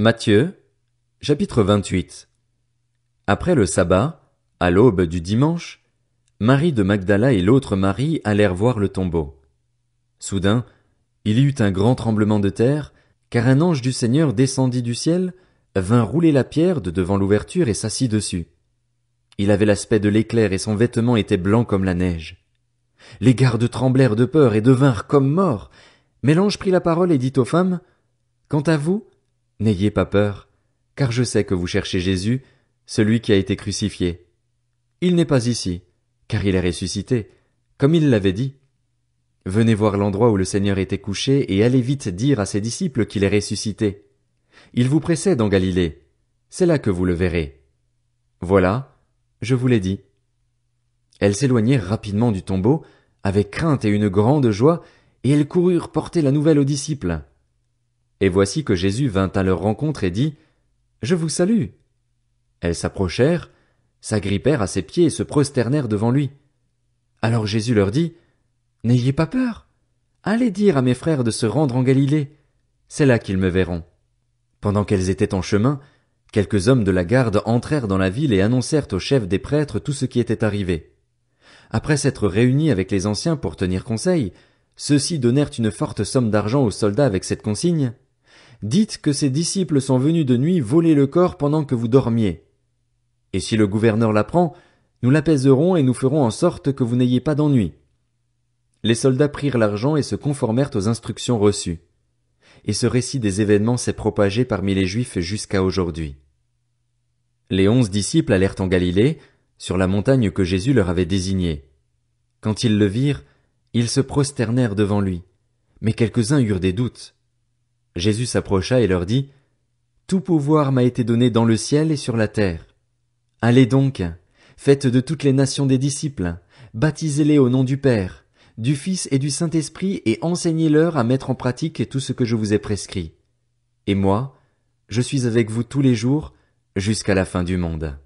Matthieu, chapitre 28. Après le sabbat, à l'aube du dimanche, Marie de Magdala et l'autre Marie allèrent voir le tombeau. Soudain, il y eut un grand tremblement de terre, car un ange du Seigneur descendit du ciel, vint rouler la pierre de devant l'ouverture et s'assit dessus. Il avait l'aspect de l'éclair et son vêtement était blanc comme la neige. Les gardes tremblèrent de peur et devinrent comme morts, mais l'ange prit la parole et dit aux femmes, Quant à vous, N'ayez pas peur, car je sais que vous cherchez Jésus, celui qui a été crucifié. Il n'est pas ici, car il est ressuscité, comme il l'avait dit. Venez voir l'endroit où le Seigneur était couché et allez vite dire à ses disciples qu'il est ressuscité. Il vous précède en Galilée. C'est là que vous le verrez. Voilà, je vous l'ai dit. Elles s'éloignèrent rapidement du tombeau, avec crainte et une grande joie, et elles coururent porter la nouvelle aux disciples. Et voici que Jésus vint à leur rencontre et dit, Je vous salue. Elles s'approchèrent, s'agrippèrent à ses pieds et se prosternèrent devant lui. Alors Jésus leur dit, N'ayez pas peur. Allez dire à mes frères de se rendre en Galilée. C'est là qu'ils me verront. Pendant qu'elles étaient en chemin, quelques hommes de la garde entrèrent dans la ville et annoncèrent au chef des prêtres tout ce qui était arrivé. Après s'être réunis avec les anciens pour tenir conseil, ceux-ci donnèrent une forte somme d'argent aux soldats avec cette consigne. Dites que ces disciples sont venus de nuit voler le corps pendant que vous dormiez. Et si le gouverneur l'apprend, nous l'apaiserons et nous ferons en sorte que vous n'ayez pas d'ennui. Les soldats prirent l'argent et se conformèrent aux instructions reçues. Et ce récit des événements s'est propagé parmi les Juifs jusqu'à aujourd'hui. Les onze disciples allèrent en Galilée, sur la montagne que Jésus leur avait désignée. Quand ils le virent, ils se prosternèrent devant lui. Mais quelques-uns eurent des doutes. Jésus s'approcha et leur dit, Tout pouvoir m'a été donné dans le ciel et sur la terre. Allez donc, faites de toutes les nations des disciples, baptisez-les au nom du Père, du Fils et du Saint-Esprit et enseignez-leur à mettre en pratique tout ce que je vous ai prescrit. Et moi, je suis avec vous tous les jours jusqu'à la fin du monde.